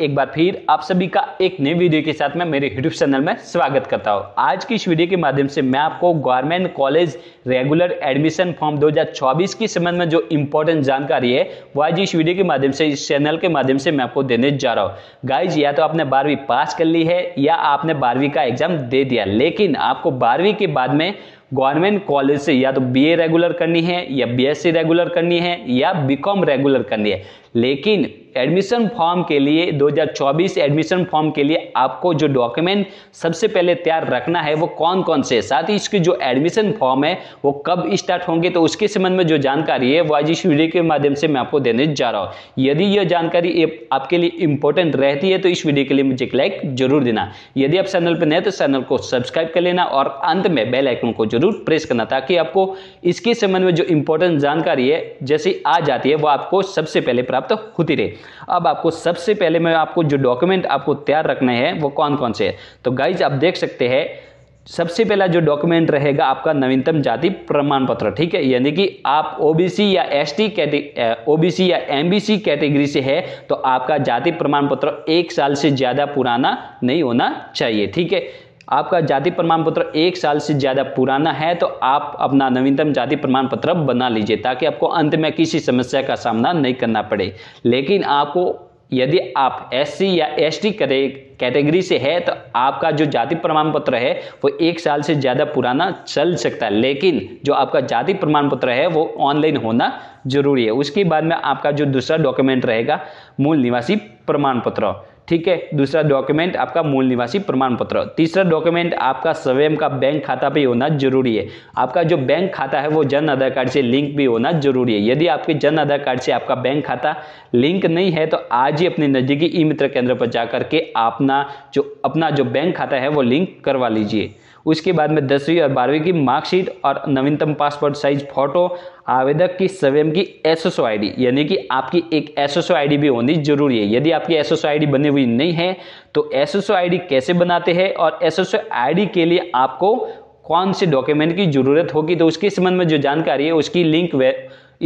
एक बार फिर आप सभी का एक नए वीडियो के साथ में मेरे यूट्यूब चैनल में स्वागत करता हूँ आज की इस वीडियो के माध्यम से मैं आपको government college regular admission form 2024 हजार के संबंध में जो इंपॉर्टेंट जानकारी है वो आज इस वीडियो के माध्यम से इस चैनल के माध्यम से मैं आपको देने जा रहा हूँ गाइज या तो आपने बारहवीं पास कर ली है या आपने बारहवीं का एग्जाम दे दिया लेकिन आपको बारहवीं के बाद में गवर्नमेंट कॉलेज से या तो बीए रेगुलर करनी है या बीएससी रेगुलर करनी है या बीकॉम रेगुलर करनी है लेकिन एडमिशन फॉर्म के लिए 2024 एडमिशन फॉर्म के लिए आपको जो डॉक्यूमेंट सबसे पहले तैयार रखना है वो कौन कौन से साथ ही इसकी जो एडमिशन फॉर्म है वो कब स्टार्ट होंगे तो उसके संबंध में जो जानकारी है वो आज इस वीडियो के माध्यम से मैं आपको देने जा रहा हूँ यदि यह जानकारी आपके लिए इंपॉर्टेंट रहती है तो इस वीडियो के लिए मुझे लाइक जरूर देना यदि आप चैनल पर नए तो चैनल को सब्सक्राइब कर लेना और अंत में बेलाइकन को जरूर प्रेस करना ताकि आपको इसके संबंध में जो इंपॉर्टेंट जानकारी है जैसे आ जाती है वो आपको सबसे पहले प्राप्त होती रहे अब आपको सबसे पहले मैं आपको जो डॉक्यूमेंट आपको तैयार रखने हैं वो कौन कौन से है तो गाइज आप देख सकते हैं सबसे पहला जो डॉक्यूमेंट रहेगा आपका नवीनतम जाति प्रमाण पत्र ठीक है यानी कि आप ओबीसी या एस टी ओबीसी या एमबीसी कैटेगरी से है तो आपका जाति प्रमाण पत्र एक साल से ज़्यादा पुराना नहीं होना चाहिए ठीक है आपका जाति प्रमाण पत्र एक साल से ज़्यादा पुराना है तो आप अपना नवीनतम जाति प्रमाण पत्र बना लीजिए ताकि आपको अंत में किसी समस्या का सामना नहीं करना पड़े लेकिन आपको यदि आप एस या एस टी कैटेगरी से है तो आपका जो जाति प्रमाण पत्र है वो एक साल से ज़्यादा पुराना चल सकता है लेकिन जो आपका जाति प्रमाण पत्र है वो ऑनलाइन होना जरूरी है उसके बाद में आपका जो दूसरा डॉक्यूमेंट रहेगा मूल निवासी प्रमाण पत्र ठीक है दूसरा डॉक्यूमेंट आपका मूल निवासी प्रमाण पत्र तीसरा डॉक्यूमेंट आपका स्वयं का बैंक खाता भी होना जरूरी है आपका जो बैंक खाता है वो जन आधार कार्ड से लिंक भी होना जरूरी है यदि आपके जन आधार कार्ड से आपका बैंक खाता लिंक नहीं है तो आज ही अपने नज़दीकी ई मित्र केंद्र पर जाकर के अपना जो अपना जो बैंक खाता है वो लिंक करवा लीजिए उसके बाद में दसवीं और बारहवीं की मार्कशीट और नवीनतम पासपोर्ट साइज फोटो आवेदक की स्वयं की एस एस यानी कि आपकी एक एस एस भी होनी जरूरी है यदि आपकी एस एस बनी हुई नहीं है तो एस एस कैसे बनाते हैं और एस एस के लिए आपको कौन से डॉक्यूमेंट की जरूरत होगी तो उसके संबंध में जो जानकारी है उसकी लिंक वे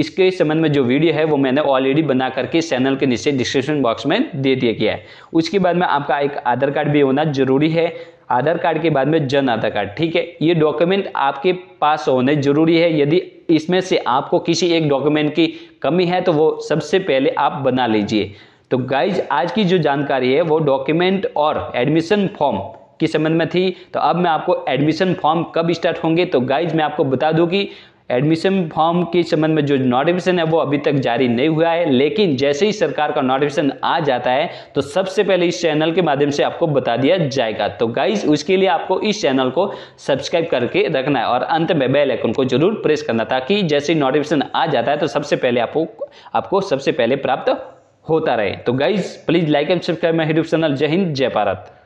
इसके संबंध में जो वीडियो है वो मैंने ऑलरेडी बना करके चैनल के नीचे डिस्क्रिप्शन बॉक्स में दे दिया गया है उसके बाद में आपका एक आधार कार्ड भी होना जरूरी है आधार कार्ड के बाद में जन आधार कार्ड ठीक है ये डॉक्यूमेंट आपके पास होने जरूरी है यदि इसमें से आपको किसी एक डॉक्यूमेंट की कमी है तो वो सबसे पहले आप बना लीजिए तो गाइज आज की जो जानकारी है वो डॉक्यूमेंट और एडमिशन फॉर्म के संबंध में थी तो अब मैं आपको एडमिशन फॉर्म कब स्टार्ट होंगे तो गाइज मैं आपको बता दूँ कि एडमिशन फॉर्म के संबंध में जो नोटिफिकेशन है वो अभी तक जारी नहीं हुआ है लेकिन जैसे ही सरकार का नोटिफिकेशन आ जाता है तो सबसे पहले इस चैनल के माध्यम से आपको बता दिया जाएगा तो गाइज उसके लिए आपको इस चैनल को सब्सक्राइब करके रखना है और अंत में बेल आइकन को जरूर प्रेस करना ताकि जैसे ही नोटिफिकेशन आ जाता है तो सबसे पहले आपको आपको सबसे पहले प्राप्त होता रहे तो guys please like and subscribe my YouTube channel Jai Hind जय भारत